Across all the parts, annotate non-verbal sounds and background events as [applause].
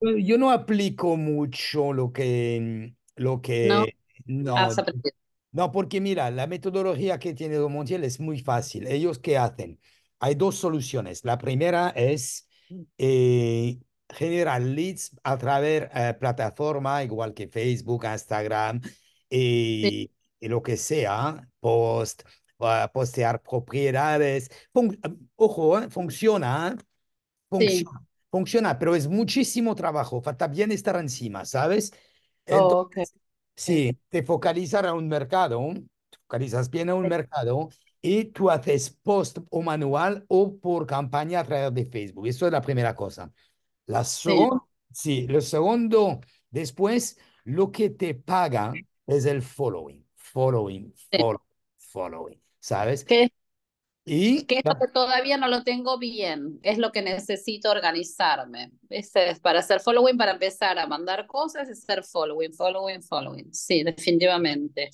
yo no aplico mucho lo que, lo que, no, ah, no, porque mira, la metodología que tiene Don Montiel es muy fácil. Ellos qué hacen? Hay dos soluciones. La primera es eh, generar leads a través de eh, plataforma, igual que Facebook, Instagram y, lo que sea, post, ah, postear propiedades. ojo, ¿eh? Funciona, Funciona funciona, pero es muchísimo trabajo. Falta bien estar encima, ¿sabes? Entonces, oh, Sí, te focalizas a un mercado, focalizas bien a un mercado y tú haces post o manual o por campaña a través de Facebook. Eso es la primera cosa. La segunda, sí. lo segundo, después, lo que te paga es el following, following, following, following, ¿sabes? ¿Qué? que esto que todavía no lo tengo bien, es lo que necesito organizarme. es para hacer following, para empezar a mandar cosas, es hacer following, following, following. Sí, definitivamente.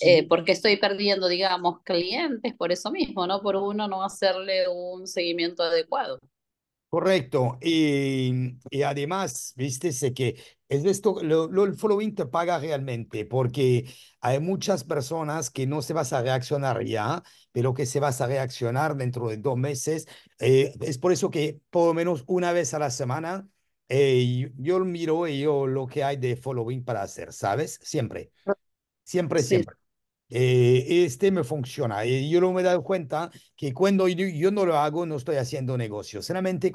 Eh, porque estoy perdiendo, digamos, clientes por eso mismo, ¿no? Por uno no hacerle un seguimiento adecuado. Correcto. Y, además, viste que es esto, lo, el following te paga realmente, porque hay muchas personas que no se vas a reaccionar ya, pero que se vas a reaccionar dentro de dos meses. Eh, es por eso que por lo menos una vez a la semana eh, yo, miro yo lo que hay de following para hacer, ¿sabes? Siempre. Siempre, siempre. Eh, este me funciona. Y yo no me he dado cuenta que cuando yo, no lo hago, no estoy haciendo negocio. Solamente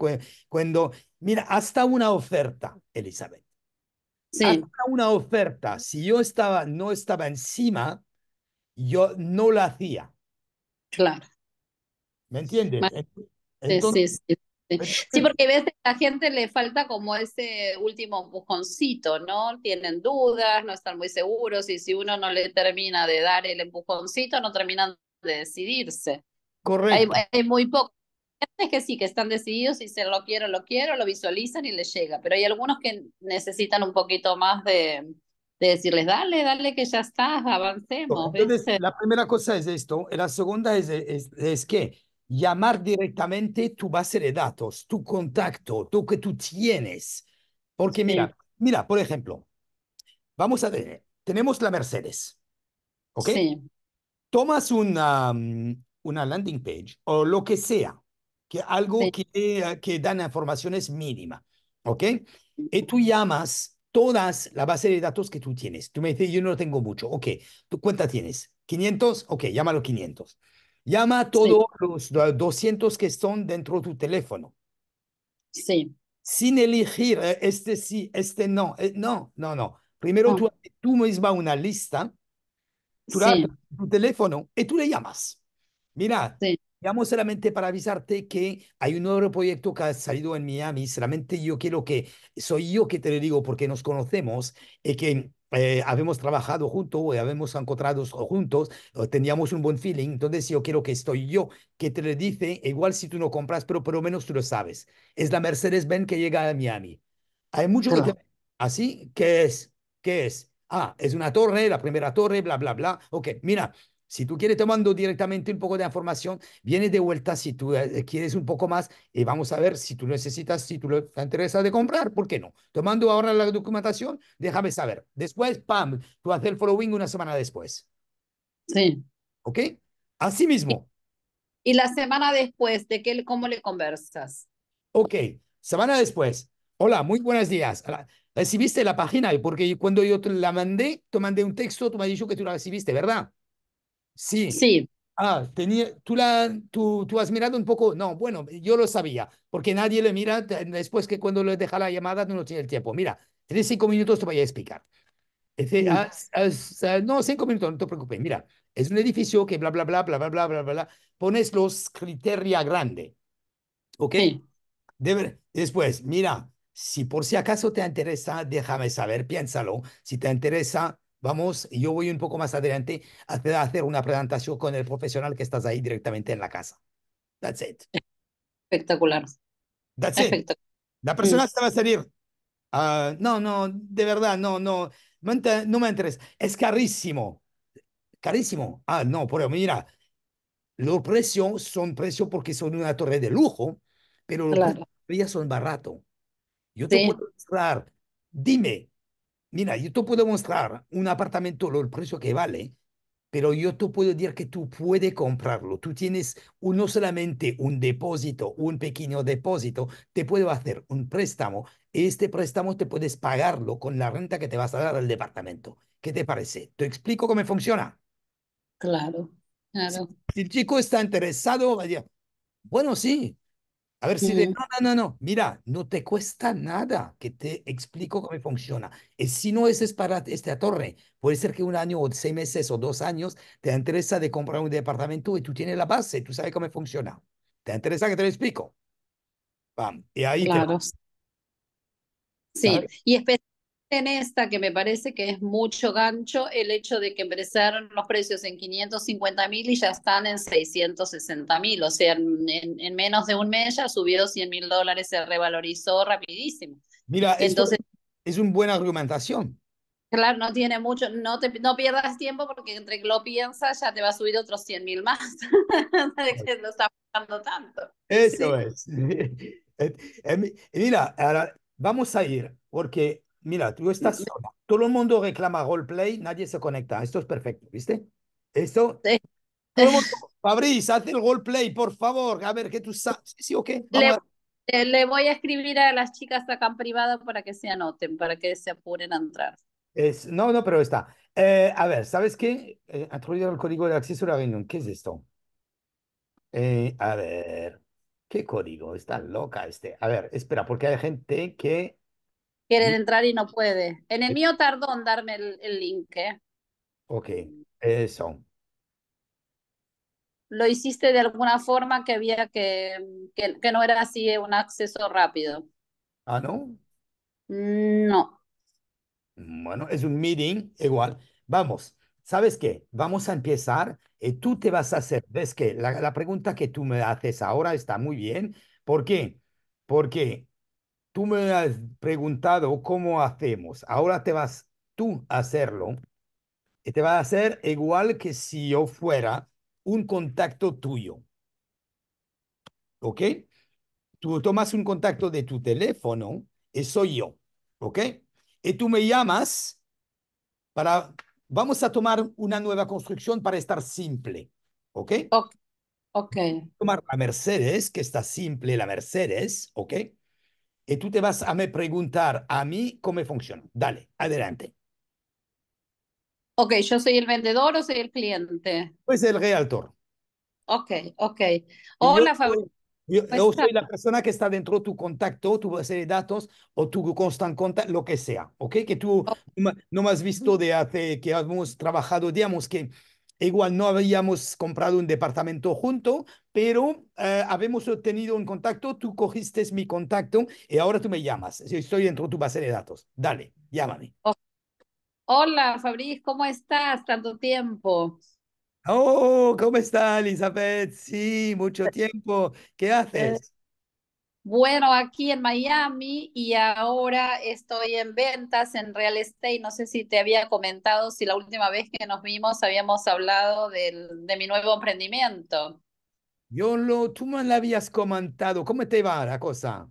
cuando, mira, hasta una oferta, Elizabeth. Sí. Hasta una oferta, si yo estaba, no estaba encima, yo no la hacía. Claro. ¿Me entiendes? Entonces, Sí, porque a veces la gente le falta como ese último empujoncito, ¿no? Tienen dudas, no están muy seguros y si uno no le termina de dar el empujoncito, no terminan de decidirse. Correcto. Hay, muy pocos que sí, que están decididos y se lo quiero, lo quiero, lo visualizan y les llega, pero hay algunos que necesitan un poquito más de, decirles, dale, dale que ya estás, avancemos. Entonces, la primera cosa es esto, la segunda es, es que llamar directamente tu base de datos, tu contacto, lo que tú tienes. Porque mira, mira, por ejemplo, vamos a ver, tenemos la Mercedes, ¿ok? Tomas una, mm, una landing page o lo que sea, que algo que, eh, que dan informaciones mínima, ¿ok? Y tú llamas todas la base de datos que tú tienes. Tú me dices, yo no tengo mucho, ok, ¿tu cuenta tienes? 500, ok, llámalo 500. Llama a todos los 200 que están dentro de tu teléfono. Sí. Sin elegir, eh, este sí, este no. Eh, no, no, no. Primero ah. Tú, tú misma una lista, tu teléfono y tú le llamas. Mira, llamo solamente para avisarte que hay un nuevo proyecto que ha salido en Miami. Solamente yo quiero que, soy yo que te lo digo porque nos conocemos y que eh, habíamos trabajado juntos, habíamos encontrado juntos, teníamos un buen feeling, entonces yo quiero que estoy yo, que te le dice, e igual si tú no compras, pero por lo menos tú lo sabes. Es la Mercedes-Benz que llega a Miami. Hay mucho así que... ¿Ah, ¿qué es? ¿Qué es? Ah, es una torre, la primera torre, bla, bla, bla. Ok, mira, si tú quieres, tomando directamente un poco de información, vienes de vuelta si tú eh, eh, quieres un poco más y eh, vamos a ver si tú necesitas, si tú te interesa de comprar, ¿por qué no? Tomando ahora la documentación, déjame saber. Después, pam, tú haces el following una semana después. Sí. ¿Ok? Así mismo. Y la semana después, ¿de qué, cómo le conversas? Ok, semana después. Hola, muy buenos días. Recibiste la página, porque cuando yo te la mandé, te mandé un texto, tú me has que tú la recibiste, ¿verdad? Sí. Sí. Ah, tenía, tú, la, tú, tú has mirado un poco. No, bueno, yo lo sabía, porque nadie le mira después que cuando le deja la llamada no tiene el tiempo. Mira, tres cinco minutos, te voy a explicar. no, cinco minutos, no te preocupes. Mira, es un edificio que bla, bla, bla, bla, bla, bla, bla, bla. Pones los criterios grandes. ¿Ok? después, mira, si por si acaso te interesa, déjame saber, piénsalo. Si te interesa, Vamos, yo voy un poco más adelante a hacer una presentación con el profesional que estás ahí directamente en la casa. That's it. Espectacular. That's It. La persona se va a salir. Ah, no, no, de verdad, no, no, no me interesa. Es carísimo. Carísimo. Ah, no, pero mira, los precios son precios porque son una torre de lujo, pero los precios son baratos. Yo te puedo mostrar, dime, Mira, yo te puedo mostrar un apartamento, el precio que vale, pero yo te puedo decir que tú puedes comprarlo. Tú tienes no solamente un depósito, un pequeño depósito, te puedo hacer un préstamo. Este préstamo te puedes pagarlo con la renta que te vas a dar al departamento. ¿Qué te parece? ¿Te explico cómo funciona? Claro, claro. Si, el chico está interesado, va bueno, sí, a ver si le no, no, no, no, mira, no te cuesta nada que te explico cómo funciona. Y eh, si no es para esta torre, puede ser que un año o seis meses o dos años te interesa de comprar un departamento y tú tienes la base, tú sabes cómo funciona. ¿Te interesa que te lo explico? pam Y ahí claro. Sí, y especialmente en esta, que me parece que es mucho gancho, el hecho de que empezaron los precios en 550 mil y ya están en 660 mil, o sea, en, menos de un mes ya subió 100 mil dólares, se revalorizó rapidísimo. Mira, entonces es una buena argumentación. Claro, no tiene mucho, no, no pierdas tiempo porque entre que lo piensas ya te va a subir otros 100 mil más. [laughs] que no está pasando tanto. Eso es. [laughs] Eh, eh, mira, ahora vamos a ir, porque Mira, tú estás sola. Todo el mundo reclama roleplay, nadie se conecta. Esto es perfecto, ¿viste? Esto. Sí. [laughs] Fabriz, haz el roleplay, por favor. A ver, ¿qué tú sabes? ¿Sí o qué? Eh, le, voy a escribir a las chicas acá en privado para que se anoten, para que se apuren a entrar. Es, no, no, pero está. Eh, a ver, ¿sabes qué? Eh, introducir el código de acceso a la reunión. ¿Qué es esto? Eh, a ver, ¿qué código? Está loca este. A ver, espera, porque hay gente que quiere entrar y no puede. En el eh mío tardó en darme el, link. ¿eh? Ok, eso. Lo hiciste de alguna forma que había que, que, no era así un acceso rápido. ¿Ah, no? No. Bueno, es un meeting igual. Vamos, ¿sabes qué? Vamos a empezar y eh, tú te vas a hacer, ves que la, la pregunta que tú me haces ahora está muy bien. ¿Por qué? Porque tú me has preguntado cómo hacemos, ahora te vas tú a hacerlo y te va a hacer igual que si yo fuera un contacto tuyo. ¿Ok? Tú tomas un contacto de tu teléfono y soy yo. ¿Ok? Y tú me llamas para... Vamos a tomar una nueva construcción para estar simple. ¿Ok? Ok. okay. Tomar la Mercedes, que está simple la Mercedes. ¿Ok? y tú te vas a me preguntar a mí cómo funciona. Dale, adelante. Ok, ¿yo soy el vendedor o soy el cliente? Pues el realtor. Ok, ok. Hola, Yo, pues soy la persona que está dentro de tu contacto, tu base de datos o tu constante contacto, lo que sea, ¿ok? Que tú no, no me has visto de hace que hemos trabajado, digamos que e igual no habíamos comprado un departamento junto, pero eh, habíamos obtenido un contacto, tú cogiste mi contacto y ahora tú me llamas. Estoy dentro de tu base de datos. Dale, llámame. Oh, hola, Fabriz, ¿cómo estás? Tanto tiempo. Oh, ¿cómo está Elizabeth? Sí, mucho tiempo. ¿Qué eh, haces? bueno aquí en Miami y ahora estoy en ventas en real estate. No sé si te había comentado si la última vez que nos vimos habíamos hablado de mi nuevo emprendimiento. Yo lo, tú me lo habías comentado. ¿Cómo te va la cosa?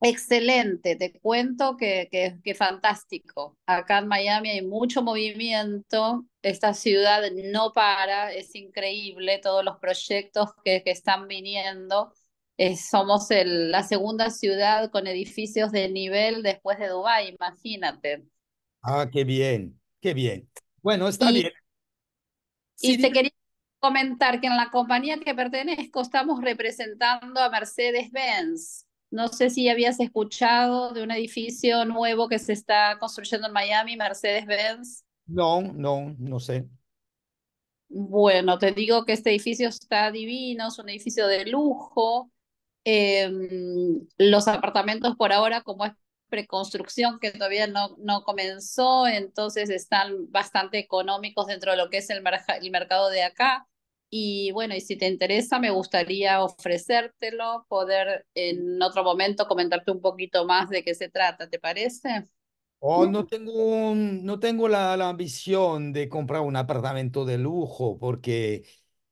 Excelente, te cuento que, que, fantástico. Acá en Miami hay mucho movimiento, esta ciudad no para, es increíble todos los proyectos que están viniendo eh, somos la segunda ciudad con edificios de nivel después de Dubái, imagínate. Ah, qué bien, qué bien. Bueno, está bien. y te quería comentar que en la compañía que pertenezco estamos representando a Mercedes-Benz. No sé si habías escuchado de un edificio nuevo que se está construyendo en Miami, Mercedes-Benz. No, no, no sé. Bueno, te digo que este edificio está divino, es un edificio de lujo, Em, los apartamentos por ahora, como es preconstrucción que todavía no, no comenzó, entonces están bastante económicos dentro de lo que es el, el mercado de acá. Y bueno, y si te interesa, me gustaría ofrecértelo, poder en otro momento comentarte un poquito más de qué se trata, ¿te parece? Oh, no tengo, no tengo la, la ambición de comprar un apartamento de lujo porque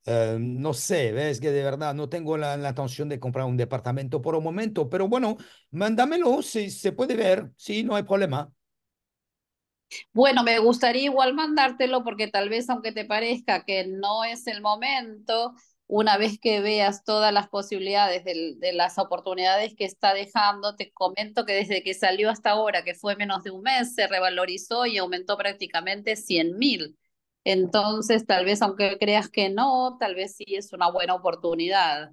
eh, no sé, ves que de verdad no tengo la, la, intención de comprar un departamento por un momento, pero bueno, mándamelo si se puede ver, si no hay problema. Bueno, me gustaría igual mandártelo porque tal vez aunque te parezca que no es el momento, una vez que veas todas las posibilidades de, de las oportunidades que está dejando, te comento que desde que salió hasta ahora, que fue menos de un mes, se revalorizó y aumentó prácticamente 100 mil entonces, tal vez aunque creas que no, tal vez sí es una buena oportunidad.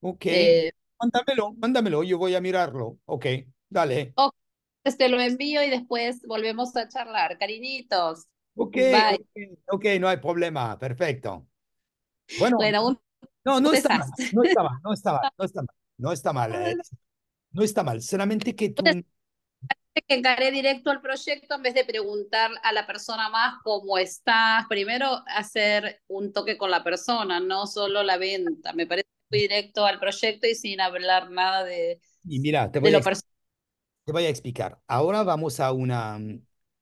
Ok. Eh, mándamelo, mándamelo, yo voy a mirarlo. Ok, dale. Ok, pues te lo envío y después volvemos a charlar. Cariñitos. Ok, okay, okay no hay problema, perfecto. Bueno, no, no está, mal, no está mal, no está mal, no está mal, no está mal, no está mal, [laughs] solamente que tú que encaré directo al proyecto en vez de preguntar a la persona más cómo estás. Primero hacer un toque con la persona, no solo la venta. Me parece que fui directo al proyecto y sin hablar nada de, y mira, te voy a explicar. Ahora vamos a una,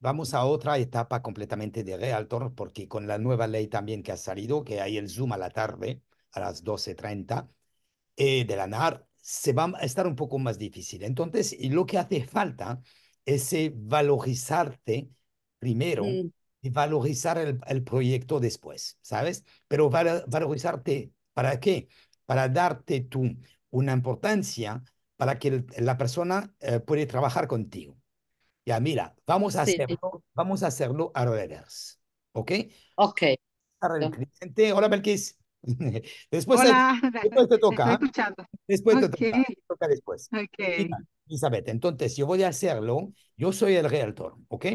vamos a otra etapa completamente de Realtor, porque con la nueva ley también que ha salido, que hay el Zoom a la tarde, a las 12.30 eh, de la NAR, se va a estar un poco más difícil. Entonces, lo que hace falta ese valorizarte primero y valorizar el, el, proyecto después, ¿sabes? Pero valorizarte, ¿para qué? Para darte tú una importancia para que la persona pueda eh, puede trabajar contigo. Ya, mira, vamos a, hacerlo, vamos a hacerlo al revés, ¿ok? Ok. Hola, Belkis. [laughs] Después, Te, [laughs] después te toca. ¿ah? Después te toca. después. Elizabeth, entonces yo voy a hacerlo, yo soy el realtor, ¿ok?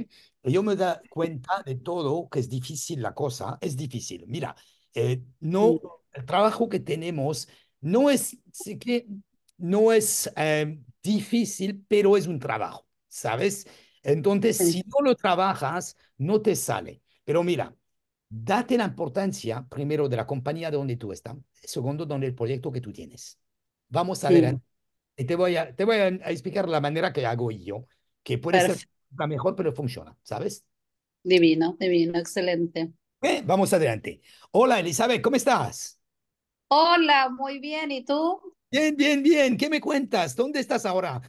Yo me da cuenta de todo, que es difícil la cosa, es difícil. Mira, eh, no, el trabajo que tenemos no es, que no es em, difícil, pero es un trabajo, ¿sabes? Entonces, si no lo trabajas, no te sale. Pero mira, date la importancia, primero, de la compañía donde tú estás, segundo, donde el proyecto que tú tienes. Vamos a adelante y te voy a, te voy a, explicar la manera que hago yo, que puede ser la mejor, pero funciona, ¿sabes? Divino, divino, excelente. vamos adelante. Hola, Elizabeth, ¿cómo estás? Hola, muy bien, ¿y tú? Bien, bien, bien. ¿Qué me cuentas? ¿Dónde estás ahora?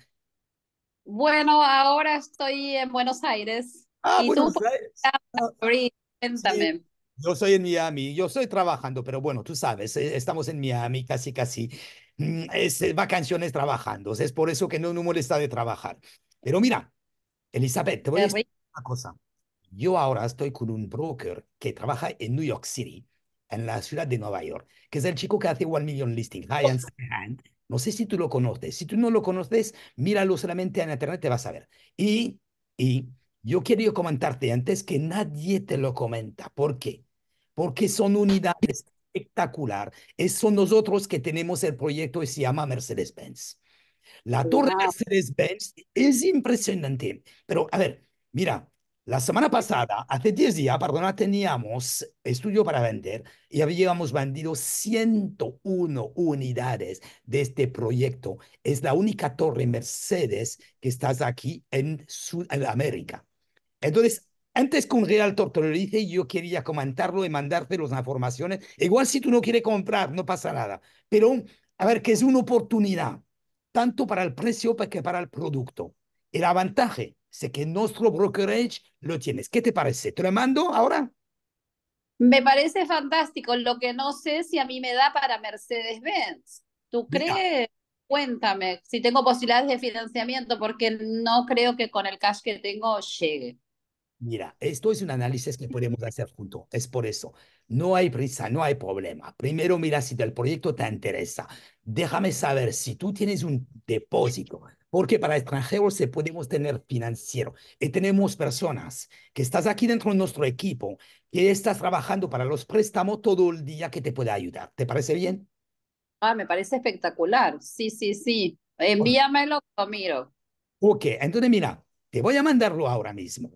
Bueno, ahora estoy en Buenos Aires. Ah, ¿Y tú? Aires. Ah, yo soy en Miami, yo estoy trabajando, pero bueno, tú sabes, eh, estamos en Miami casi, casi. Mm, es este, vacaciones trabajando. Es por eso que no, no molesta de trabajar. Pero mira, Elizabeth, te voy a decir una cosa. Yo ahora estoy con un broker que trabaja en New York City, en la ciudad de Nueva York, que es el chico que hace One Million Listing, No sé si tú lo conoces. Si tú no lo conoces, míralo solamente en internet, te vas a ver. Y, y yo quería comentarte antes que nadie te lo comenta. ¿Por qué? Porque son unidades espectacular. Es, son nosotros que tenemos el proyecto y se llama Mercedes-Benz. La torre Mercedes-Benz es impresionante. Pero, a ver, mira, la semana pasada, hace 10 días, perdona, teníamos estudio para vender y habíamos vendido 101 unidades de este proyecto. Es la única torre Mercedes que está aquí en Sudamérica. Entonces, antes que un realtor te yo quería comentarlo y mandarte las informaciones. Igual si tú no quieres comprar, no pasa nada. Pero a ver, que es una oportunidad, tanto para el precio pues, que para el producto. El avantaje es que nuestro brokerage lo tienes. ¿Qué te parece? ¿Te lo mando ahora? Me parece fantástico. Lo que no sé si a mí me da para Mercedes-Benz. ¿Tú crees? Cuéntame si tengo posibilidades de financiamiento, porque no creo que con el cash que tengo llegue. Mira, esto es un análisis que podemos hacer juntos. Es por eso. No hay prisa, no hay problema. Primero mira si el proyecto te interesa. Déjame saber si tú tienes un depósito, porque para extranjeros se podemos tener financiero. Y eh, tenemos personas que estás aquí dentro de nuestro equipo, que estás trabajando para los préstamos todo el día que te puede ayudar. ¿Te parece bien? Ah, me parece espectacular. Sí, sí, sí. Envíamelo, lo Ok, entonces mira, te voy a mandarlo ahora mismo.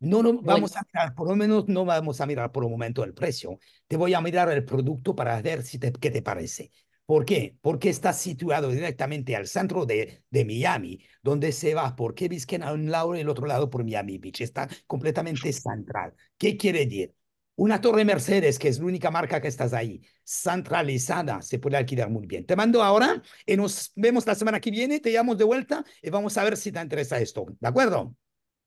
No, vamos a mirar, por lo menos no vamos a mirar por un momento el precio. Te voy a mirar el producto para ver si te, qué te parece. ¿Por qué? Porque está situado directamente al centro de, de Miami, donde se va por qué a un lado y el otro lado por Miami Beach. Está completamente central. ¿Qué quiere decir? Una torre Mercedes, que es la única marca que estás ahí, centralizada, se puede alquilar muy bien. Te mando ahora y nos vemos la semana que viene, te llamamos de vuelta y vamos a ver si te interesa esto. ¿De acuerdo?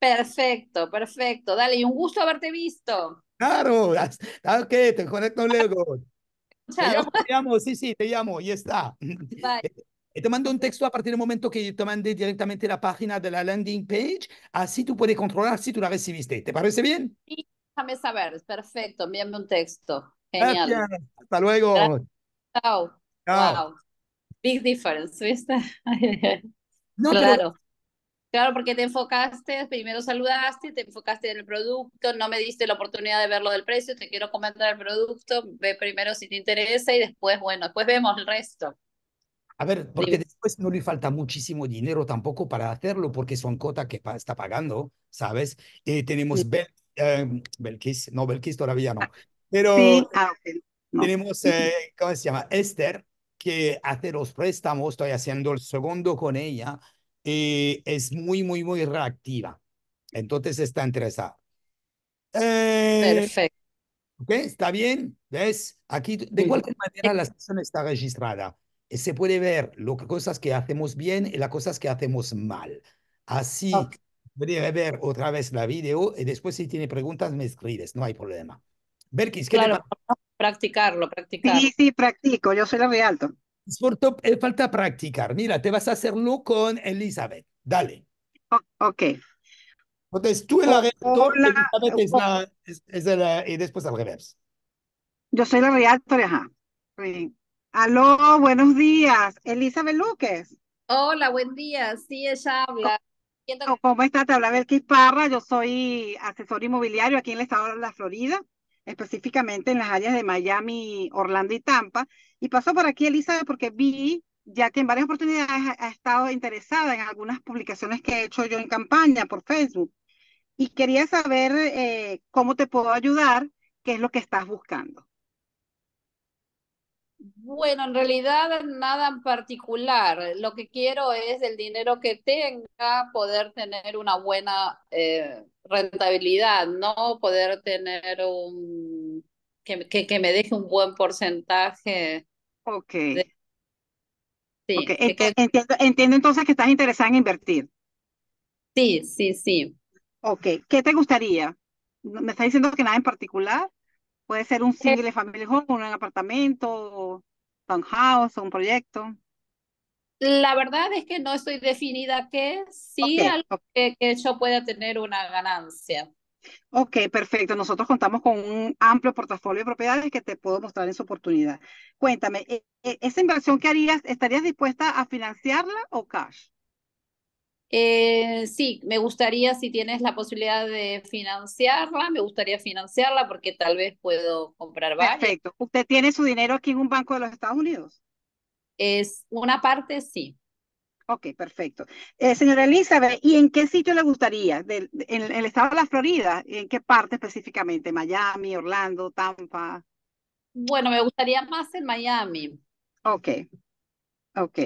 Perfecto, perfecto. Dale, un gusto haberte visto. Claro, ok, te conecto luego. [laughs] Te llamo, te llamo, sí, sí, te llamo, ya está. [laughs] Eh, eh, te mando un texto a partir del momento que te mandé directamente la página de la landing page, así tú puedes controlar si tú la recibiste. ¿Te parece bien? Sí, déjame saber, perfecto, envíame un texto. Genial. Hasta luego. Chao. Chao. Big difference, ¿viste? [laughs] no, claro. Claro, porque te enfocaste, primero saludaste, te enfocaste en el producto, no me diste la oportunidad de verlo del precio, te quiero comentar el producto, ve primero si te interesa y después, bueno, después vemos el resto. A ver, porque después no le falta muchísimo dinero tampoco para hacerlo, porque son cotas que está pagando, ¿sabes? Y eh, tenemos em, Belkis, no, Belkis todavía no, pero ah, tenemos, eh, ¿cómo se llama? Esther, que hace los préstamos, estoy haciendo el segundo con ella, eh, es muy, muy, muy reactiva. Entonces está interesada. Eh, Perfecto. ¿Está bien? ¿Ves? Aquí, de cualquier manera, la sesión está registrada. Eh, se puede ver que cosas que hacemos bien y las cosas que hacemos mal. Así, puedes ah. ver otra vez la video y después si tiene preguntas me escribes, no hay problema. Berkis, ¿qué claro, practicarlo, practicarlo. Sí, sí, practico, yo soy la de alto por falta practicar. Mira, te vas a hacerlo con Elizabeth. Dale. ok. Entonces tú el es la, es, y después al revés. Yo soy la reactora, ajá. Aló, buenos días. Elizabeth Luques. Hola, buen día. Sí, ella habla. ¿Cómo, ¿Cómo está? Te habla Belkis Parra. Yo soy asesor inmobiliario aquí en el estado de la Florida específicamente en las áreas de Miami, Orlando y Tampa. Y pasó por aquí, Elizabeth, porque vi ya que en varias oportunidades ha, estado interesada en algunas publicaciones que he hecho yo en campaña por Facebook. Y quería saber eh, cómo te puedo ayudar, qué es lo que estás buscando. Bueno, en realidad nada en particular. Lo que quiero es el dinero que tenga, poder tener una buena eh, rentabilidad, ¿no? Poder tener un... Que, que, me deje un buen porcentaje. Ok. Sí, Entiendo, entonces que estás interesada en invertir. Sí, sí, sí. Ok. ¿Qué te gustaría? ¿Me estás diciendo que nada en particular? Puede ser un eh single family home, un apartamento house, o un proyecto? La verdad es que no estoy definida que sí algo Que, que yo pueda tener una ganancia. Ok, perfecto. Nosotros contamos con un amplio portafolio de propiedades que te puedo mostrar en su oportunidad. Cuéntame, e, e, ¿esa inversión que harías, estarías dispuesta a financiarla o cash? Eh, sí, me gustaría, si tienes la posibilidad de financiarla, me gustaría financiarla porque tal vez puedo comprar varias. Perfecto. ¿Usted tiene su dinero aquí en un banco de los Estados Unidos? Es una parte, sí. Ok, perfecto. Eh, señora Elizabeth, ¿y en qué sitio le gustaría? en, el estado de la Florida? ¿En qué parte específicamente? ¿Miami, Orlando, Tampa? Bueno, me gustaría más en Miami. Ok, ok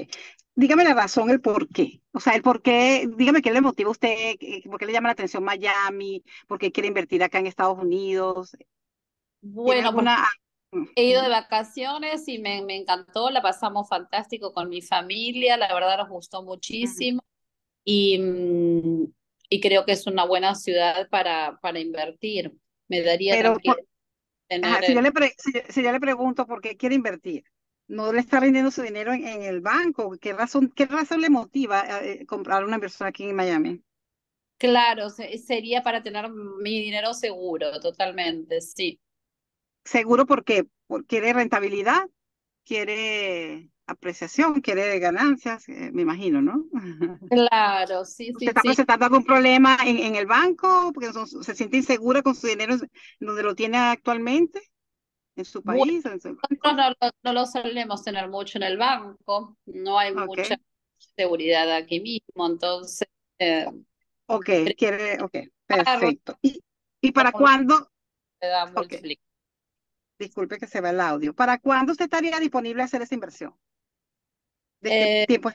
dígame la razón, el por qué. O sea, el por qué, dígame qué le motiva a usted, eh, por qué le llama la atención Miami, por qué quiere invertir acá en Estados Unidos. Bueno, pues, he ido de vacaciones y me, encantó, la pasamos fantástico con mi familia, la verdad nos gustó muchísimo y, mm, y creo que es una buena ciudad para, para invertir. Me daría si, ya si le pregunto por qué quiere invertir, no le está rindiendo su dinero en, el banco. ¿Qué razón, ¿Qué razón le motiva a, eh, eh, comprar una persona aquí en Miami? Claro, sería para tener mi dinero seguro, totalmente, sí. ¿Seguro por qué? Porque quiere rentabilidad, quiere apreciación, quiere ganancias, eh, me imagino, ¿no? [laughs] Claro, sí, sí. ¿Se está presentando algún problema en, el banco? ¿Porque se siente insegura con su dinero donde lo tiene actualmente? en su país. no, lo solemos tener mucho en el banco, no hay mucha seguridad aquí mismo, entonces... Eh, ok, quiere, perfecto. ¿Y, para cuándo? Disculpe que se va el audio. ¿Para cuándo usted estaría disponible a hacer esa inversión? ¿De eh, tiempo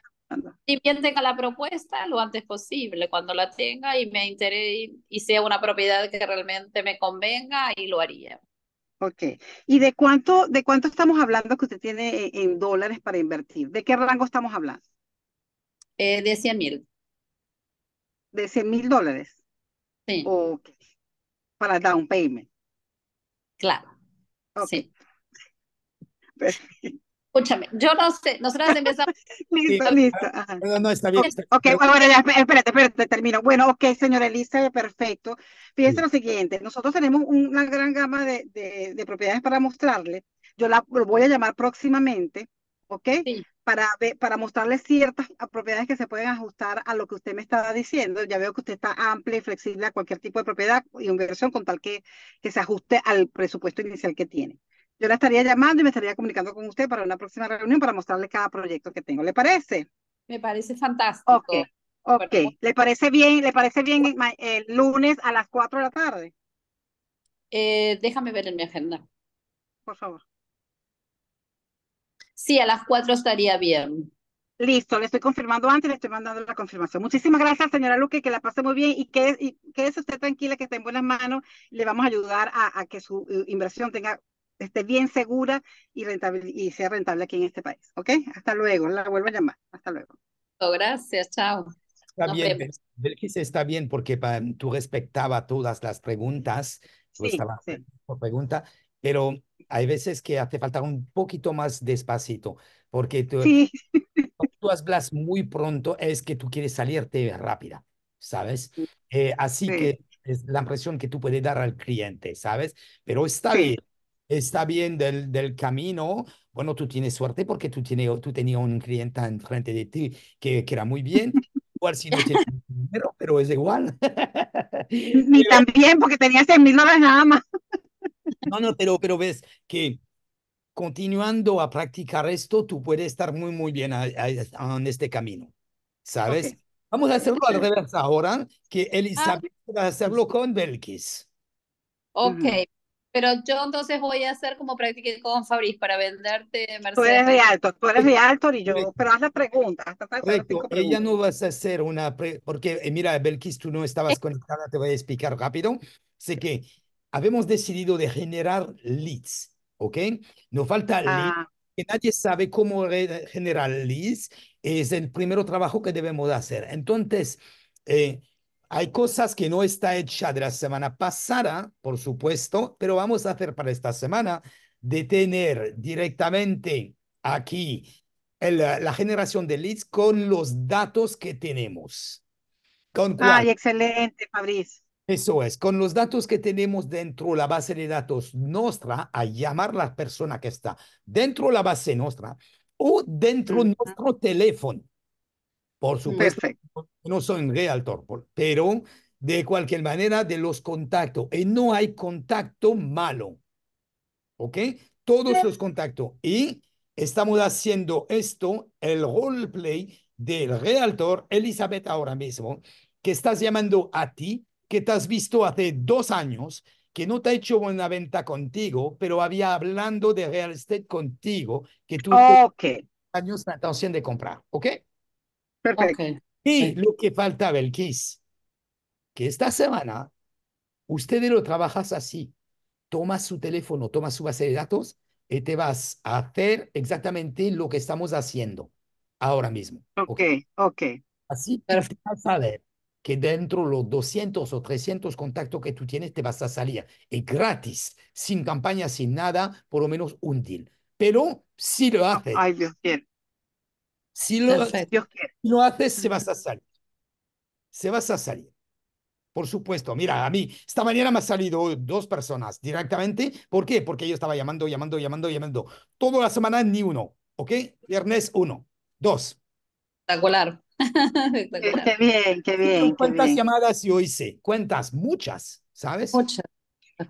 Si bien tenga la propuesta, lo antes posible, cuando la tenga y me interese y sea una propiedad que realmente me convenga, y lo haría. Ok. ¿Y de cuánto, de cuánto estamos hablando que usted tiene e, en, dólares para invertir? ¿De qué rango estamos hablando? Eh, de 100 mil. ¿De 100 mil dólares? Sí. Ok. Para down payment. Claro. Okay. Sí. [laughs] Pues, Escúchame, yo no sé, nosotras empezamos. [laughs] listo, listo. Ah, no, está bien. Ok, bueno, ya, espérate, espérate, termino. Bueno, ok, señora Elisa, perfecto. Fíjense lo siguiente, nosotros tenemos una gran gama de, propiedades para mostrarle. Yo la lo voy a llamar próximamente, ¿ok? Sí. Para, para mostrarle ciertas propiedades que se pueden ajustar a lo que usted me estaba diciendo. Ya veo que usted está amplia y flexible a cualquier tipo de propiedad y inversión con tal que, que se ajuste al presupuesto inicial que tiene. Yo la estaría llamando y me estaría comunicando con usted para una próxima reunión para mostrarle cada proyecto que tengo. ¿Le parece? Me parece fantástico. Ok, ¿Le parece bien, le parece bien el, lunes a las 4 de la tarde? Eh, déjame ver en mi agenda. Por favor. Sí, a las 4 estaría bien. Listo, le estoy confirmando antes, le estoy mandando la confirmación. Muchísimas gracias, señora Luque, que la pase muy bien y, que, y quédese usted tranquila, que está en buenas manos. Le vamos a ayudar a que su eh, inversión tenga esté bien segura y, rentable, y sea rentable aquí en este país. ¿Ok? Hasta luego. La vuelvo a llamar. Hasta luego. gracias. Chao. Está bien, está bien porque tú respectaba todas las preguntas, sí, sí. por pregunta, pero hay veces que hace falta un poquito más despacito, porque tú, tú hablas muy pronto, es que tú quieres salirte rápida, ¿sabes? Eh, así que es la impresión que tú puedes dar al cliente, ¿sabes? Pero está bien, está bien del, del camino, bueno, tú tienes suerte porque tú, tienes, tú tenías un cliente enfrente de ti que, que era muy bien. Igual si no tienes [laughs] dinero, pero es igual. [laughs] Ni también porque tenías el mil dólares nada más. no, no, pero, pero ves que continuando a practicar esto, tú puedes estar muy, muy bien en este camino, ¿sabes? Vamos a hacerlo al revés ahora, que Elizabeth ah. va hacerlo con Belkis. Ok, pero yo entonces voy a hacer como practiqué con Fabriz para venderte Mercedes. Tú eres alto, tú eres y yo, pero haz la pregunta. Ya no vas a hacer una, porque eh, mira, Belkis, tú no estabas conectada, te voy a explicar rápido. Sé que habíamos decidido de generar leads, ¿ok? Nos falta ah. que nadie sabe cómo generar leads. Es el primer trabajo que debemos hacer. Entonces, eh, hay cosas que no está hecha de la semana pasada, por supuesto, pero vamos a hacer para esta semana de tener directamente aquí la generación de leads con los datos que tenemos. Con Ay, excelente, Fabriz. Eso es, con los datos que tenemos dentro de la base de datos nuestra, a llamar a la persona que está dentro de la base nuestra o dentro de nuestro teléfono. Por supuesto, no son realtor, pero de cualquier manera de los contactos. Y eh, no hay contacto malo. ¿Ok? Todos los contactos. Y estamos haciendo esto, el roleplay del realtor Elizabeth ahora mismo, que estás llamando a ti, que te has visto hace dos años, que no te ha hecho una venta contigo, pero había hablando de real estate contigo, que tú okay. años de comprar. ¿Ok? Perfecto. Y lo que falta, Belkis, que esta semana ustedes lo trabajas así. Tomas su teléfono, tomas su base de datos y te vas a hacer exactamente lo que estamos haciendo ahora mismo. Ok, ok. Así para saber que dentro de los 200 o 300 contactos que tú tienes te vas a salir. Es gratis, sin campaña, sin nada, por lo menos un deal. Pero si lo ah, haces, Ay, Dios, mío. Si lo, haces, se vas a salir. Se vas a salir. Por supuesto, mira, a mí esta mañana me han salido dos personas directamente. ¿Por qué? Porque yo estaba llamando, llamando, llamando, llamando. Toda la semana ni uno, ¿ok? Viernes uno, dos. Espectacular. [laughs] Qué bien, qué bien. ¿Cuántas llamadas yo hice? ¿Cuántas? Muchas, ¿sabes? Muchas.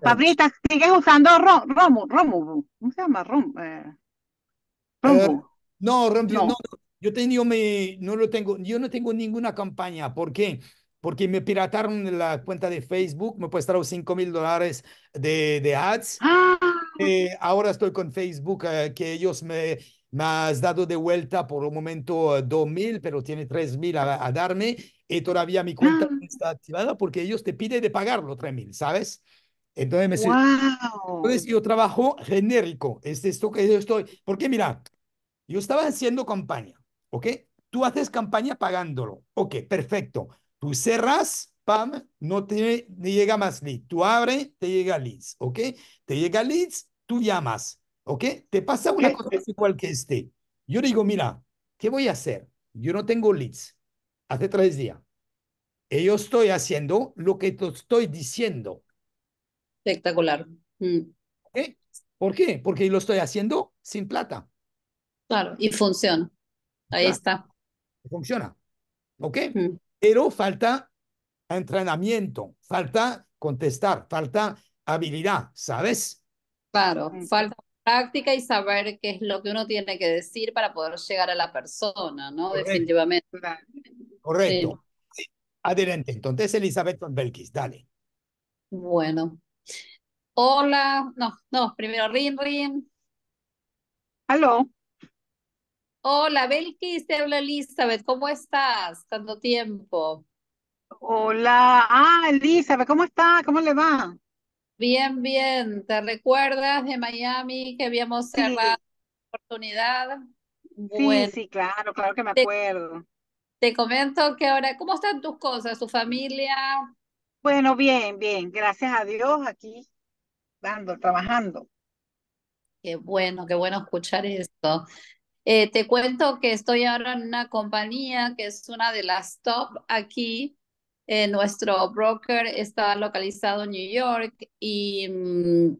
Paprita, ¿sigues usando Romo? ¿Cómo se llama? Romu eh, eh, no, romo. no, yo, me, no lo tengo, yo no tengo ninguna campaña. ¿Por qué? Porque me pirataron la cuenta de Facebook, me prestaron 5 mil dólares de, de ads. Ah. Eh, ahora estoy con Facebook, eh, que ellos me, me has dado de vuelta por un momento eh, mil, pero tiene tres mil a darme y todavía mi cuenta no ah. está activada porque ellos te piden de pagarlo los mil, ¿sabes? Entonces, me wow. Entonces yo trabajo genérico. Es esto que estoy, porque mira, yo estaba haciendo campaña ¿Ok? Tú haces campaña pagándolo. Ok, perfecto. Tú cerras, pam, no te, llega más lead. Tú abres, te llega leads. ¿Ok? Te llega leads, tú llamas. ¿Ok? Te pasa una cosa igual que este. Yo digo, mira, ¿qué voy a hacer? Yo no tengo leads. Hace tres días. Y eh, yo estoy haciendo lo que te estoy diciendo. Espectacular. Mm. ¿Por qué? Porque lo estoy haciendo sin plata. Claro, y funciona. Ahí está. Funciona. ¿Ok? Mm. Pero falta entrenamiento, falta contestar, falta habilidad, ¿sabes? Claro, mm. falta práctica y saber qué es lo que uno tiene que decir para poder llegar a la persona, ¿no? Definitivamente. Correcto. Adelante. Entonces, Elizabeth Van Belkis, dale. Bueno. Hola. No, no, primero Rin Rin. Aló. Hola, Belkis, te habla Elizabeth. ¿Cómo estás? Tanto tiempo. Hola, ah, Elizabeth, ¿cómo está? ¿Cómo le va? Bien, bien. ¿Te recuerdas de Miami que habíamos cerrado la oportunidad? Sí, sí, claro, claro que me acuerdo. Te comento que ahora, ¿cómo están tus cosas, tu familia? Bueno, bien, bien, gracias a Dios aquí, dando, trabajando. Qué bueno, qué bueno escuchar esto. Eh, te cuento que estoy ahora en una compañía que es una de las top aquí. Eh, nuestro broker está localizado en New York y, mm,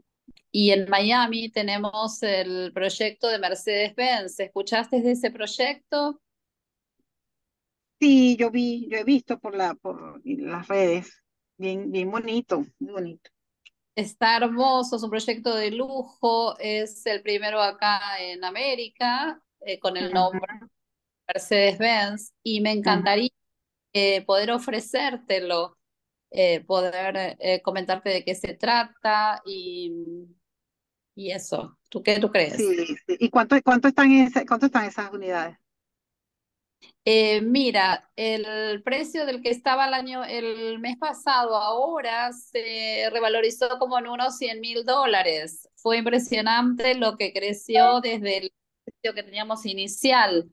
y en Miami tenemos el proyecto de Mercedes-Benz. ¿Escuchaste de ese proyecto? Sí, yo vi, yo he visto por, la, por las redes. Bien, bien bonito, bonito. Está hermoso, es un proyecto de lujo, es el primero acá en América eh, con el nombre Mercedes-Benz y me encantaría eh, poder ofrecértelo, eh, poder comentarte de qué se trata y, y eso. ¿Tú qué tú crees? Sí, ¿Y cuánto, están ese, cuánto están esas unidades? mira, el precio del que estaba el año, el mes pasado, ahora se revalorizó como en unos 100 mil dólares. Fue impresionante lo que creció desde el que teníamos inicial.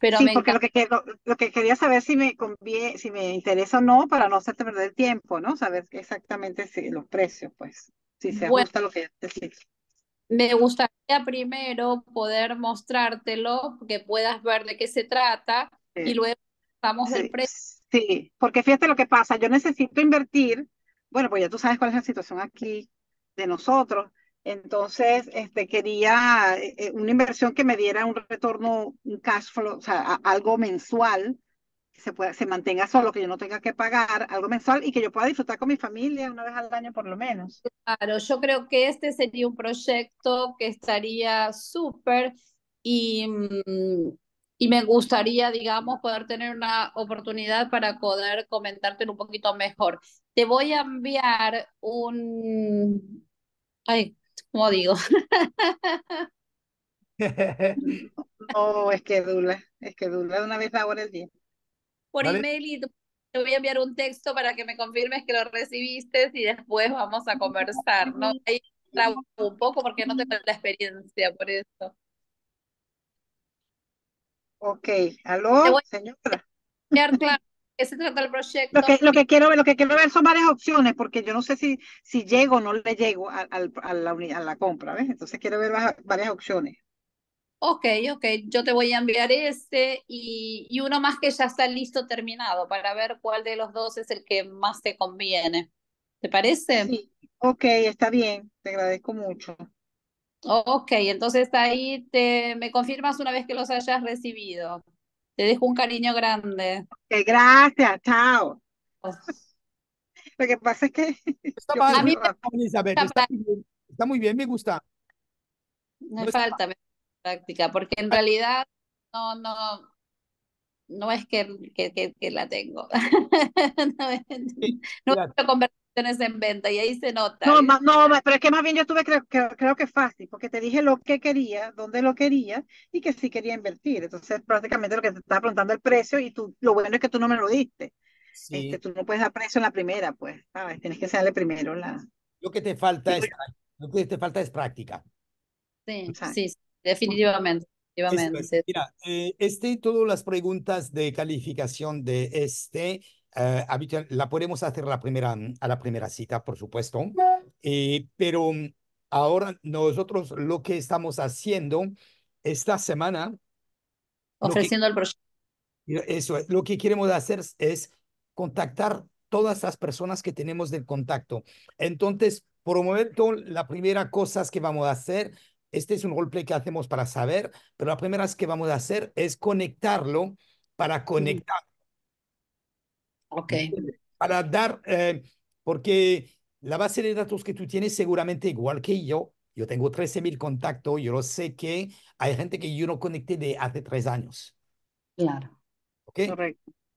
Pero sí, porque lo que, lo, que, quería saber si me conviene, si me interesa o no, para no hacerte perder tiempo, ¿no? Saber exactamente si los precios, pues, si se ajusta lo que necesito. Me gustaría primero poder mostrártelo, que puedas ver de qué se trata y luego estamos el precio. Sí, porque fíjate lo que pasa, yo necesito invertir, bueno, pues ya tú sabes cuál es la situación aquí de nosotros, entonces, este, quería eh, eh, una inversión que me diera un retorno, un cash flow, o sea, algo mensual, que se, se mantenga solo, que yo no tenga que pagar algo mensual y que yo pueda disfrutar con mi familia una vez al año por lo menos. Claro, yo creo que este sería un proyecto que estaría súper y, mm, y me gustaría, digamos, poder tener una oportunidad para poder comentarte un poquito mejor. Te voy a enviar un... Ay, como digo. No, [laughs] oh, es que dula, es que dula una vez ahora el día. Por email y te voy a enviar un texto para que me confirmes que lo recibiste y después vamos a conversar, ¿no? Ahí trabajo un poco porque no tengo la experiencia por eso. Ok, aló, señora. Claro, ese trata del proyecto. Lo que, lo que, quiero, lo que quiero ver son varias opciones, porque yo no sé si, si llego o no le llego a, la, compra, ¿ves? Entonces quiero ver varias opciones. Ok, ok, yo te voy a enviar este y, y, uno más que ya está listo, terminado, para ver cuál de los dos es el que más te conviene. ¿Te parece? Sí, ok, está bien, te agradezco mucho. Ok, entonces ahí te, me confirmas una vez que los hayas recibido. Te dejo un cariño grande. gracias, chao. Pues Lo que pasa es que... Está, a mí me... está, muy bien, me gusta. Me no pues falta práctica, porque en realidad no, no, no es que, que, la tengo. [laughs] no, es, no, tienes en venta y ahí se nota. No, no pero es que más bien yo tuve, creo, creo, creo, que fácil, porque te dije lo que quería, dónde lo quería y que sí quería invertir. Entonces, prácticamente lo que te estaba preguntando el precio y tú, lo bueno es que tú no me lo diste. Sí. Este, tú no puedes dar precio en la primera, pues, ¿sabes? Tienes que serle primero la... Lo que te falta es, lo que te falta es práctica. Sí, sí, definitivamente. Mira, eh, este todas las preguntas de calificación de este eh, la podemos hacer la, primera, mm, a la primera cita, por supuesto, eh, pero mm, ahora nosotros lo que estamos haciendo esta semana... Ofreciendo el proyecto. Eso, lo que queremos hacer es contactar todas las personas que tenemos del contacto. Entonces, por un momento, la primera cosa que vamos a hacer, este es un roleplay que hacemos para saber, pero la primera que vamos a hacer es conectarlo para conectar. Ok. Para dar, eh, porque la base de datos que tú tienes seguramente igual que yo, yo tengo 13.000 contactos, yo lo sé que hay gente que yo no conecté de hace tres años. Claro. ¿Ok?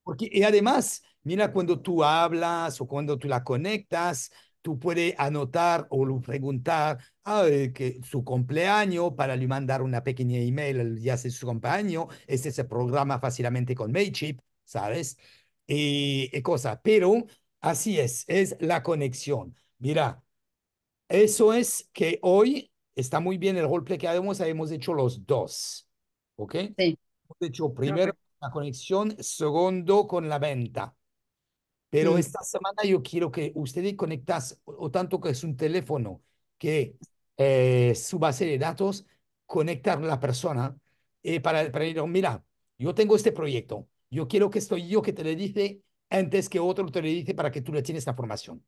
Porque, y además, mira, cuando tú hablas o cuando tú la conectas, tú puedes anotar o preguntar ah, eh, su cumpleaños para le mandar una pequeña email, ya hace su cumpleaños, este se programa fácilmente con Mailchimp, ¿sabes? y, cosas. Pero así es, es la conexión. Mira, eso es que hoy está muy bien el golpe que hemos, hemos hecho los dos. ¿Ok? Hemos hecho primero la conexión, segundo con la venta. Pero esta semana yo quiero que ustedes conectas, o tanto que es un teléfono, que eh, su base de datos, conectar la persona eh, para, para mira, yo tengo este proyecto, yo quiero que estoy yo que te le dice antes que otro te le dice para que tú le tienes la formación.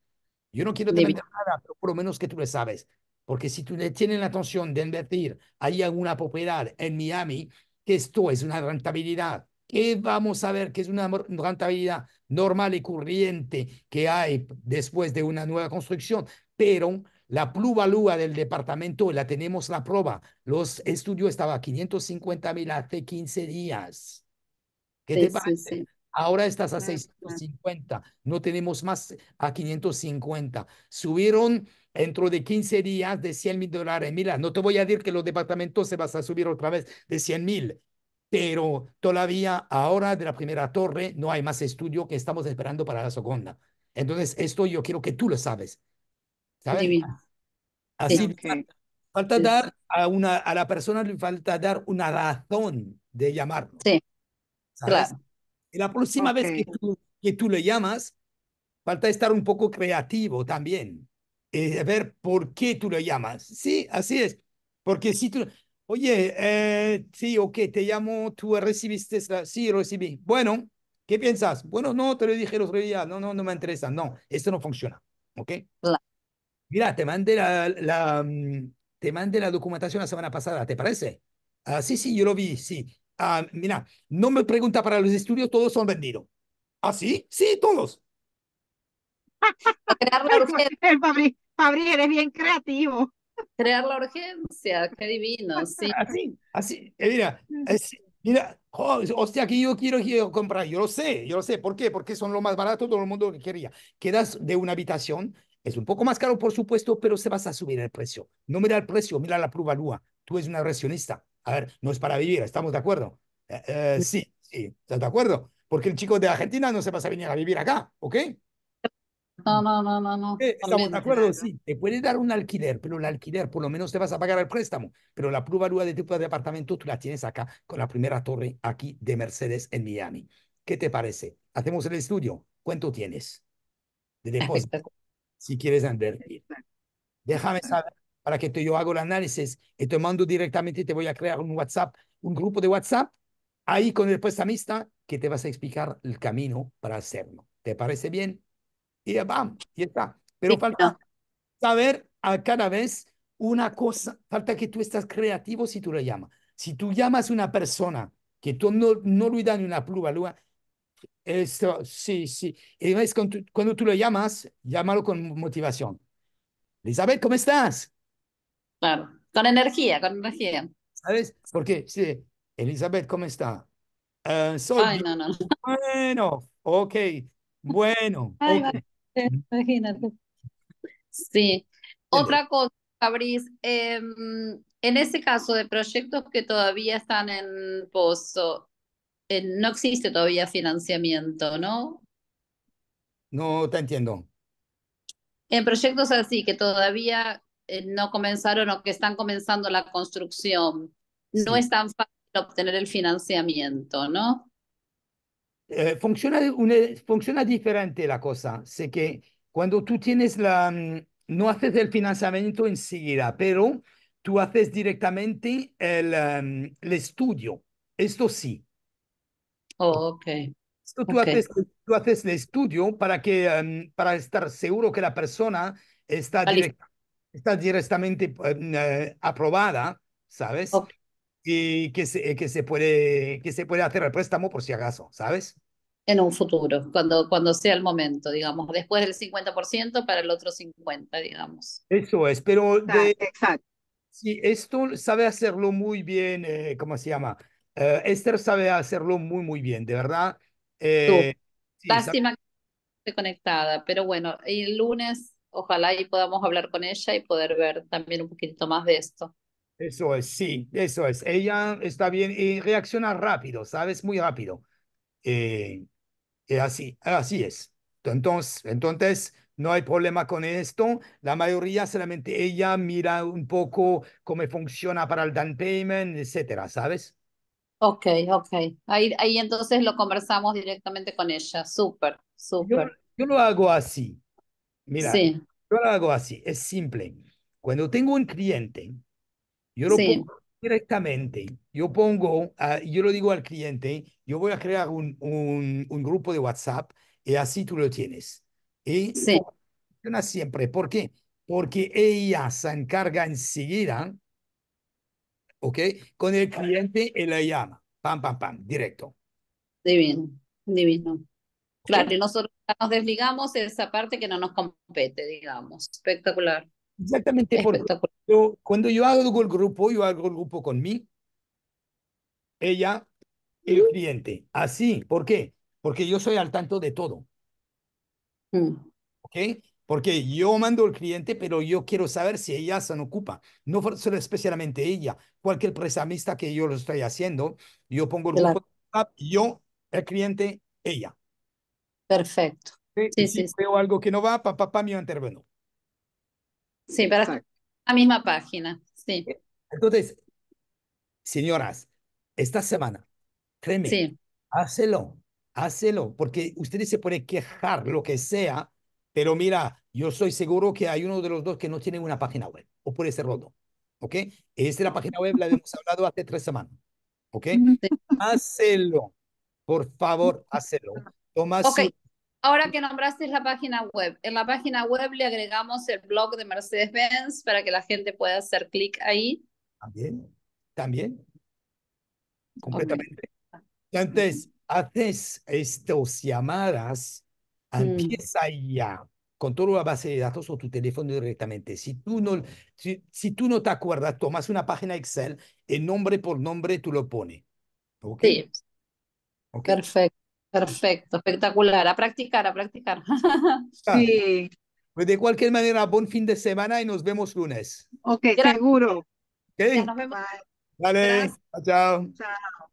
Yo no quiero te nada, pero por lo menos que tú le sabes. Porque si tú le tienes la atención de invertir, hay alguna propiedad en Miami, que esto es una rentabilidad. que vamos a ver que es una rentabilidad normal y corriente que hay después de una nueva construcción? Pero la plusvalía del departamento la tenemos la prueba. Los estudios estaban a 550 mil hace 15 días. ¿Qué te Ahora estás a 650, no tenemos más a 550. Subieron dentro de 15 días de 100 mil dólares. Mira, no te voy a decir que los departamentos se van a subir otra vez de 100 mil, pero todavía ahora de la primera torre no hay más estudio que estamos esperando para la segunda. Entonces, esto yo quiero que tú lo sabes. Así falta, dar a, una, a la persona le falta dar una razón de llamarlo. Sí. Claro. Y la próxima vez que tú, que tú, le llamas, falta estar un poco creativo también. Eh, ver por qué tú le llamas. Sí, así es. Porque si tú, oye, eh, sí, ok, te llamo, tú recibiste, sí, sí, recibí. Bueno, ¿qué piensas? Bueno, no, te lo dije los otro día, no, no, no me interesa. No, esto no funciona. ¿Ok? Mira, te mandé la, la, mm, te mandé la documentación la semana pasada, ¿te parece? Ah, sí, sí, yo lo vi, sí. Ah, mira, no me pregunta para los estudios, todos son vendidos. ¿Ah, sí? Sí, todos. [laughs] Crear la urgencia. Eh, Fabri, eres bien creativo. Crear la urgencia, qué divino, [laughs] Así, así, eh, mira, mm. mira, hostia, aquí yo quiero, comprar, yo lo sé, yo lo sé, ¿por qué? Porque son lo más barato, todo el mundo que quería. Quedas de una habitación, es un poco más caro, por supuesto, pero se vas a subir el precio. No mira el precio, mira la prueba lúa, tú eres una agresionista. A ver, no es para vivir, ¿estamos de acuerdo? Eh, eh, sí, sí, ¿estás de acuerdo? Porque el chico de Argentina no se va a venir a vivir acá, ¿ok? No, no, no, no, eh, Estamos de acuerdo, sí. Te puede dar un alquiler, pero el alquiler por lo menos te vas a pagar el préstamo. Pero la prueba de tipo de apartamento tú la tienes acá con la primera torre aquí de Mercedes en Miami. ¿Qué te parece? Hacemos el estudio. ¿Cuánto tienes de depósito? Si quieres invertir. Déjame saber para que tú yo haga el análisis y te mando directamente, te voy a crear un WhatsApp, un grupo de WhatsApp, ahí con el prestamista que te vas a explicar el camino para hacerlo. ¿Te parece bien? Y vamos, ya está. Pero falta saber a cada vez una cosa, falta que tú estés creativo si tú le llamas. Si tú llamas a una persona que tú no, no le dan una prueba, esto, sí, sí. Y cuando, cuando tú le llamas, llámalo con motivación. Elizabeth, ¿cómo estás? con energía, con energía. ¿Sabes? Porque, sí, Elizabeth, ¿cómo está? Ah, soy no, Bueno, ok, bueno. imagínate. Sí. Otra cosa, Fabriz, em, en ese caso de proyectos que todavía están en pozo, no existe todavía financiamiento, ¿no? No te entiendo. En proyectos así que todavía eh, no comenzaron o que están comenzando la construcción. No es tan fácil obtener el financiamiento, ¿no? Eh, funciona, funciona diferente la cosa. Sé que cuando tú tienes la... Mm, no haces el financiamiento enseguida, pero tú haces directamente el, em, el estudio. Esto sí. ok. tú, Haces, tú haces el estudio para, que, em, para estar seguro que la persona está directa está directamente pues, mm, eh, aprobada, ¿sabes? Y que se, eh, que, se puede, que se puede hacer el préstamo por si acaso, ¿sabes? En un futuro, cuando, cuando sea el momento, digamos, después del 50% para el otro 50%, digamos. Eso es, pero... De, Sí, esto sabe hacerlo muy bien, eh, ¿cómo se llama? Esther sabe hacerlo muy, muy bien, de verdad. sí, Lástima conectada, pero bueno, el lunes ojalá y podamos hablar con ella y poder ver también un poquito más de esto. Eso es, sí, eso es. Ella está bien y reacciona rápido, ¿sabes? Muy rápido. Eh, así, así es. Entonces, entonces, no hay problema con esto. La mayoría solamente ella mira un poco cómo funciona para el down payment, etcétera, ¿sabes? Ok, ok. Ahí, ahí entonces lo conversamos directamente con ella. Súper, súper. Yo, yo lo hago así. Mira, yo lo hago así, es simple. Cuando tengo un cliente, yo lo pongo directamente, yo pongo, yo lo digo al cliente, yo voy a crear un, un, grupo de WhatsApp y así tú lo tienes. Y sí. funciona siempre. ¿Por qué? Porque ella se encarga enseguida, ¿ok? Con el cliente y la llama. Pam, pam, pam, directo. Divino, divino. Claro, y nosotros nos desligamos de esa parte que no nos compete, digamos. Espectacular. Exactamente, cuando yo hago el grupo, yo hago el grupo con mí, ella, el cliente. Así, ¿por qué? Porque yo soy al tanto de todo. Mm. ¿Ok? Porque yo mando al cliente, pero yo quiero saber si ella se ocupa. No solo especialmente ella, cualquier prestamista que yo lo estoy haciendo, yo pongo el grupo, yo, el cliente, ella. Perfecto. si veo algo que no va, papá, papá mío intervino. Sí, para la misma página. Sí. Eh, entonces, señoras, esta semana, créeme, sí. hácelo, hácelo, porque ustedes se pueden quejar lo que sea, pero mira, yo soy seguro que hay uno de los dos que no tiene una página web, o puede ser roto ¿ok? Esta es la página web, la hemos hablado hace tres semanas, ¿ok? Hácelo, por favor, hácelo. Ok, ahora que nombraste la página web, en la página web le agregamos el blog de Mercedes-Benz para que la gente pueda hacer clic ahí. También, también. Completamente. Entonces, haces estas llamadas, mm. empieza ya con toda la base de datos o tu teléfono directamente. Si tú no, si, tú no te acuerdas, tomas una página Excel y nombre por nombre tú lo pones. Okay. Sí. Perfecto. Perfecto, espectacular. A practicar, a practicar. [laughs] sí. Pues de cualquier manera, buen fin de semana y nos vemos lunes. Ok, seguro. Nos vemos. Vale, Chao.